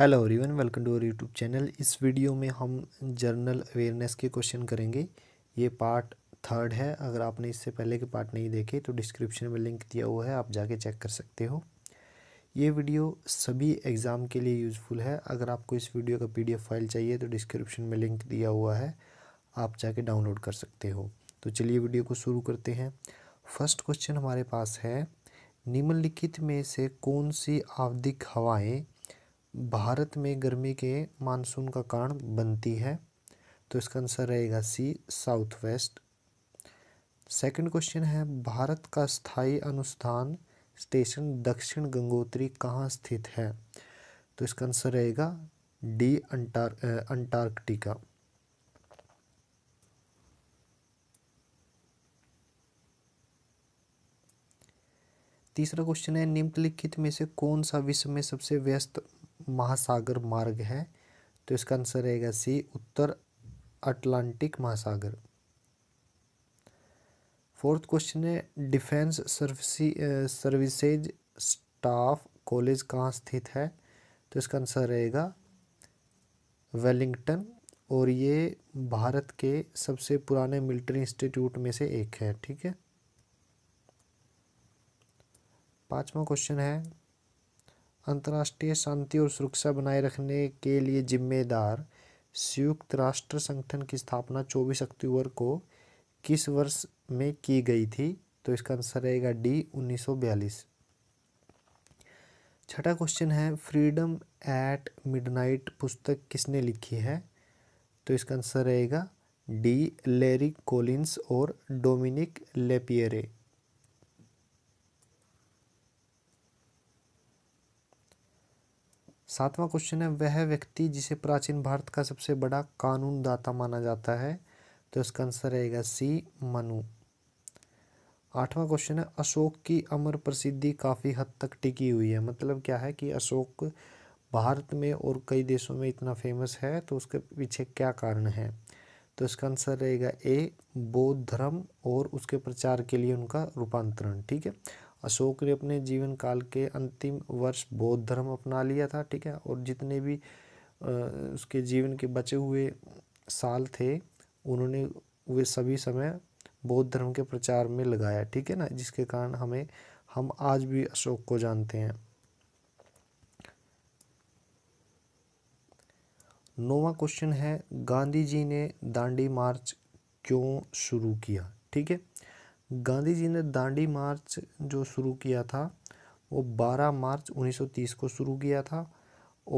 hello everyone welcome to our YouTube channel इस video में हम जर्नल अवेयरनेस के क्वेश्चन करेंगे ये पार्ट थर्ड है अगर आपने इससे पहले के पार्ट नहीं देखे तो डिस्क्रिप्शन में लिंक दिया हुआ है आप जाके चेक कर सकते हो ये वीडियो सभी एग्ज़ाम के लिए यूज़फुल है अगर आपको इस वीडियो का पी फाइल चाहिए तो डिस्क्रिप्शन में लिंक दिया हुआ है आप जाके डाउनलोड कर सकते हो तो चलिए वीडियो को शुरू करते हैं फर्स्ट क्वेश्चन हमारे पास है निम्नलिखित में से कौन सी आवधिक हवाएँ भारत में गर्मी के मानसून का कारण बनती है तो इसका आंसर रहेगा C south west second question है भारत का स्थायी अनुष्ठान स्टेशन दक्षिण गंगोत्री कहाँ स्थित है तो इसका आंसर रहेगा डी अंटार अंटार्कटिका तीसरा क्वेश्चन है निम्नलिखित में से कौन सा विश्व में सबसे व्यस्त महासागर मार्ग है तो इसका आंसर रहेगा सी उत्तर अटलांटिक महासागर फोर्थ क्वेश्चन है डिफेंस सर्विसी सर्विसेज स्टाफ कॉलेज कहाँ स्थित है तो इसका आंसर रहेगा वेलिंगटन और ये भारत के सबसे पुराने मिलिट्री इंस्टीट्यूट में से एक है ठीक है पांचवा क्वेश्चन है अंतर्राष्ट्रीय शांति और सुरक्षा बनाए रखने के लिए जिम्मेदार संयुक्त राष्ट्र संगठन की स्थापना चौबीस अक्टूबर को किस वर्ष में की गई थी तो इसका आंसर रहेगा डी 1942 छठा क्वेश्चन है फ्रीडम एट मिडनाइट पुस्तक किसने लिखी है तो इसका आंसर रहेगा डी लेरी कोलिंस और डोमिनिक लेपियरे सातवां क्वेश्चन है वह व्यक्ति जिसे प्राचीन भारत का सबसे बड़ा कानूनदाता माना जाता है तो इसका आंसर रहेगा सी मनु आठवां क्वेश्चन है अशोक की अमर प्रसिद्धि काफ़ी हद तक टिकी हुई है मतलब क्या है कि अशोक भारत में और कई देशों में इतना फेमस है तो उसके पीछे क्या कारण है तो इसका आंसर रहेगा ए बौद्ध धर्म और उसके प्रचार के लिए उनका रूपांतरण ठीक है अशोक ने अपने जीवन काल के अंतिम वर्ष बौद्ध धर्म अपना लिया था ठीक है और जितने भी उसके जीवन के बचे हुए साल थे उन्होंने वे सभी समय बौद्ध धर्म के प्रचार में लगाया ठीक है ना जिसके कारण हमें हम आज भी अशोक को जानते हैं नोवा क्वेश्चन है गांधी जी ने दांडी मार्च क्यों शुरू किया ठीक है गांधी जी ने दांडी मार्च जो शुरू किया था वो 12 मार्च 1930 को शुरू किया था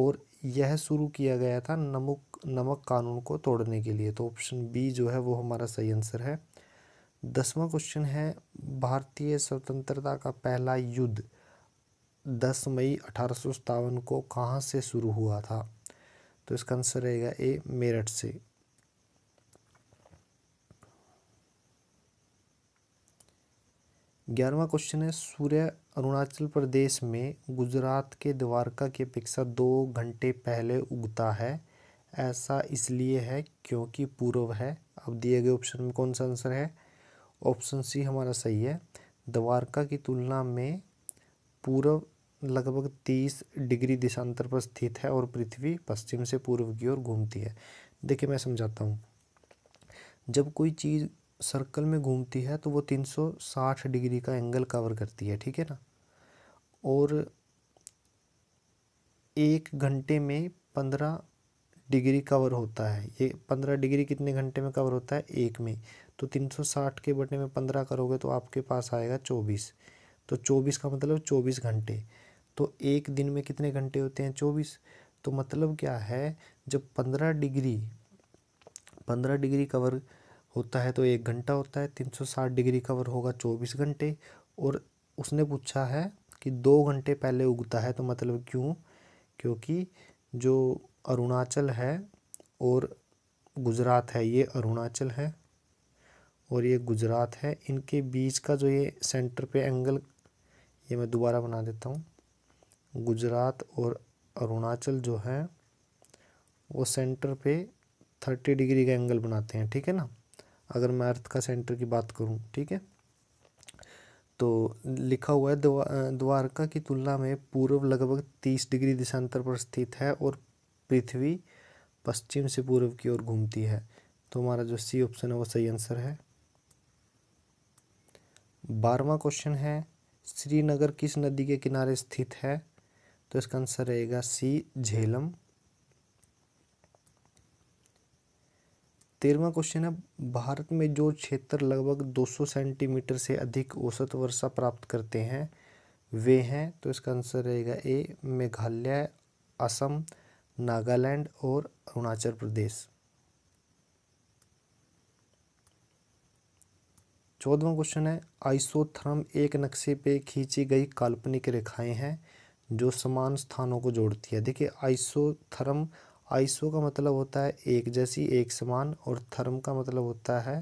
और यह शुरू किया गया था नमक नमक कानून को तोड़ने के लिए तो ऑप्शन बी जो है वो हमारा सही आंसर है दसवा क्वेश्चन है भारतीय स्वतंत्रता का पहला युद्ध दस मई अठारह को कहाँ से शुरू हुआ था तो इसका आंसर रहेगा ए मेरठ से ग्यारहवा क्वेश्चन है सूर्य अरुणाचल प्रदेश में गुजरात के द्वारका की अपेक्षा दो घंटे पहले उगता है ऐसा इसलिए है क्योंकि पूर्व है अब दिए गए ऑप्शन में कौन सा आंसर है ऑप्शन सी हमारा सही है द्वारका की तुलना में पूर्व लगभग तीस डिग्री दिशांतर पर स्थित है और पृथ्वी पश्चिम से पूर्व की ओर घूमती है देखिए मैं समझाता हूँ जब कोई चीज़ सर्कल में घूमती है तो वो 360 डिग्री का एंगल कवर करती है ठीक है ना और एक घंटे में पंद्रह डिग्री कवर होता है ये पंद्रह डिग्री कितने घंटे में कवर होता है एक में तो तीन सौ साठ के बटे में पंद्रह करोगे तो आपके पास आएगा चौबीस तो चौबीस का मतलब चौबीस घंटे तो एक दिन में कितने घंटे होते हैं चौबीस तो मतलब क्या है जब पंद्रह डिग्री पंद्रह डिग्री कवर होता है तो एक घंटा होता है तीन सौ साठ डिग्री कवर होगा चौबीस घंटे और उसने पूछा है कि दो घंटे पहले उगता है तो मतलब क्यों क्योंकि जो अरुणाचल है और गुजरात है ये अरुणाचल है और ये गुजरात है इनके बीच का जो ये सेंटर पे एंगल ये मैं दोबारा बना देता हूँ गुजरात और अरुणाचल जो है वो सेंटर पे थर्टी डिग्री का एंगल बनाते हैं ठीक है ना अगर मैं अर्थ का सेंटर की बात करूँ ठीक है तो लिखा हुआ है द्वारका की तुलना में पूर्व लगभग तीस डिग्री दिशांतर पर स्थित है और पृथ्वी पश्चिम से पूर्व की ओर घूमती है तो हमारा जो सी ऑप्शन है वो सही आंसर है बारवा क्वेश्चन है श्रीनगर किस नदी के किनारे स्थित है तो इसका आंसर रहेगा सी झेलम तेरहवा क्वेश्चन है भारत में जो क्षेत्र लगभग 200 सेंटीमीटर से अधिक औसत वर्षा प्राप्त करते हैं वे हैं तो इसका आंसर रहेगा ए मेघालय असम नागालैंड और अरुणाचल प्रदेश चौदवा क्वेश्चन है आइसोथर्म एक नक्शे पे खींची गई काल्पनिक रेखाएं हैं जो समान स्थानों को जोड़ती है देखिए आइसोथर्म आइसो का मतलब होता है एक जैसी एक समान और थर्म का मतलब होता है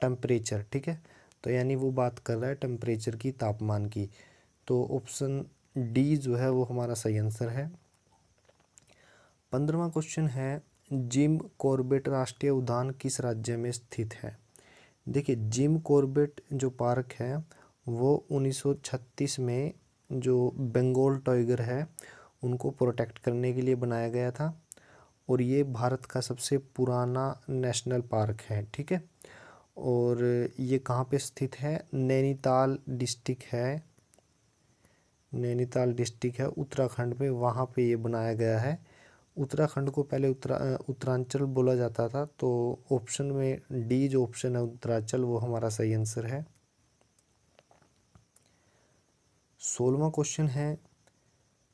टेम्परेचर ठीक है तो यानी वो बात कर रहा है टेम्परेचर की तापमान की तो ऑप्शन डी जो है वो हमारा सही आंसर है पंद्रवा क्वेश्चन है जिम कॉर्बेट राष्ट्रीय उद्यान किस राज्य में स्थित है देखिए जिम कॉर्बेट जो पार्क है वो 1936 में जो बंगाल टाइगर है उनको प्रोटेक्ट करने के लिए बनाया गया था और ये भारत का सबसे पुराना नेशनल पार्क है ठीक है और ये कहाँ पे स्थित है नैनीताल डिस्ट्रिक्ट है नैनीताल डिस्ट्रिक्ट है उत्तराखंड में वहाँ पे ये बनाया गया है उत्तराखंड को पहले उत्तरा उत्तरांचल बोला जाता था तो ऑप्शन में डी जो ऑप्शन है उत्तरांचल वो हमारा सही आंसर है सोलवा क्वेश्चन है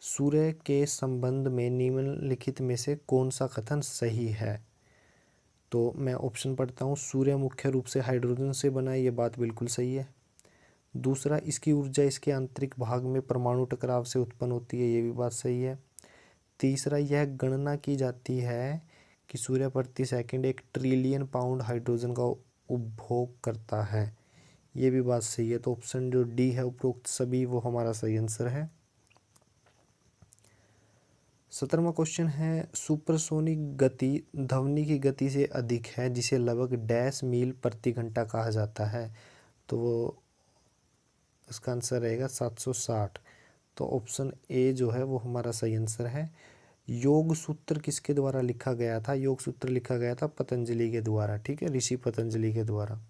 सूर्य के संबंध में निम्नलिखित में से कौन सा कथन सही है तो मैं ऑप्शन पढ़ता हूँ सूर्य मुख्य रूप से हाइड्रोजन से बना है ये बात बिल्कुल सही है दूसरा इसकी ऊर्जा इसके आंतरिक भाग में परमाणु टकराव से उत्पन्न होती है ये भी बात सही है तीसरा यह गणना की जाती है कि सूर्य प्रति सेकंड एक ट्रिलियन पाउंड हाइड्रोजन का उपभोग करता है ये भी बात सही है तो ऑप्शन जो डी है उपरोक्त सभी वो हमारा सही आंसर है सत्रहवा क्वेश्चन है सुपरसोनिक गति ध्वनि की गति से अधिक है जिसे लगभग डैश मील प्रति घंटा कहा जाता है तो वो इसका आंसर रहेगा सात सौ साठ तो ऑप्शन ए जो है वो हमारा सही आंसर है योग सूत्र किसके द्वारा लिखा गया था योग सूत्र लिखा गया था पतंजलि के द्वारा ठीक है ऋषि पतंजलि के द्वारा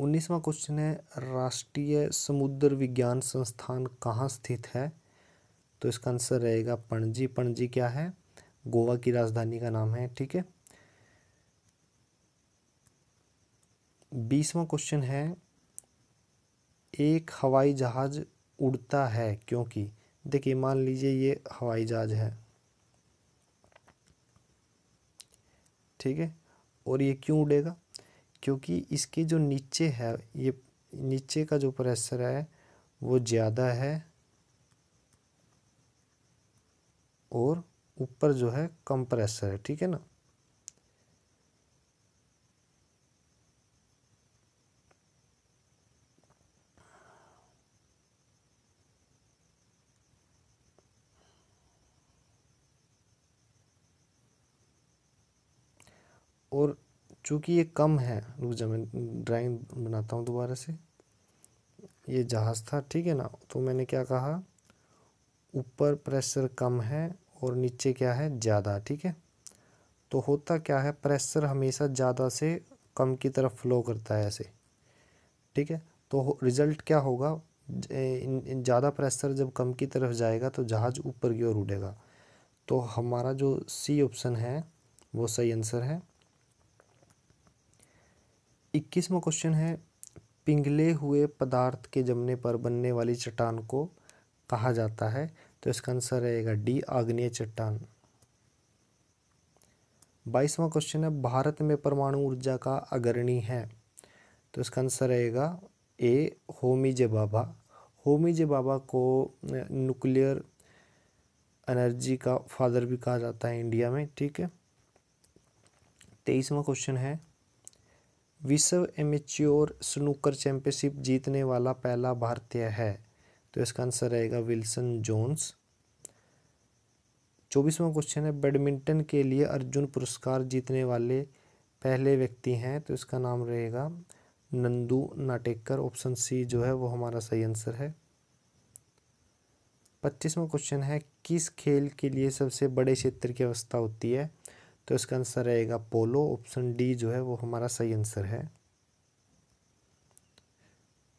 उन्नीसवा क्वेश्चन है राष्ट्रीय समुद्र विज्ञान संस्थान कहाँ स्थित है तो इसका आंसर रहेगा पणजी पणजी क्या है गोवा की राजधानी का नाम है ठीक है बीसवा क्वेश्चन है एक हवाई जहाज़ उड़ता है क्योंकि देखिए मान लीजिए ये हवाई जहाज़ है ठीक है और ये क्यों उड़ेगा क्योंकि इसके जो नीचे है ये नीचे का जो प्रेशर है वो ज़्यादा है और ऊपर जो है कंप्रेसर है ठीक है ना और चूंकि ये कम है रुक जा मैं ड्राइंग बनाता हूँ दोबारा से ये जहाज़ था ठीक है ना तो मैंने क्या कहा ऊपर प्रेशर कम है और नीचे क्या है ज़्यादा ठीक है तो होता क्या है प्रेशर हमेशा ज़्यादा से कम की तरफ फ्लो करता है ऐसे ठीक है तो रिज़ल्ट क्या होगा ज़्यादा प्रेशर जब कम की तरफ जाएगा तो जहाज़ ऊपर की ओर उड़ेगा तो हमारा जो सी ऑप्शन है वो सही आंसर है इक्कीसवा क्वेश्चन है पिघले हुए पदार्थ के जमने पर बनने वाली चट्टान को कहा जाता है तो इसका आंसर रहेगा डी आग्नेय चट्टान बाईसवां क्वेश्चन है भारत में परमाणु ऊर्जा का अग्रणी है तो इसका आंसर रहेगा ए होमी जे बाबा होमी जे बाबा को न्यूक्लियर एनर्जी का फादर भी कहा जाता है इंडिया में ठीक है तेईसवा क्वेश्चन है विश्व एमेच्योर स्नूकर चैंपियनशिप जीतने वाला पहला भारतीय है तो इसका आंसर रहेगा विल्सन जोन्स चौबीसवा क्वेश्चन है बैडमिंटन के लिए अर्जुन पुरस्कार जीतने वाले पहले व्यक्ति हैं तो इसका नाम रहेगा नंदू नाटेकर ऑप्शन सी जो है वो हमारा सही आंसर है पच्चीसवा क्वेश्चन है किस खेल के लिए सबसे बड़े क्षेत्र की अवस्था होती है तो इसका आंसर रहेगा पोलो ऑप्शन डी जो है वो हमारा सही आंसर है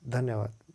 धन्यवाद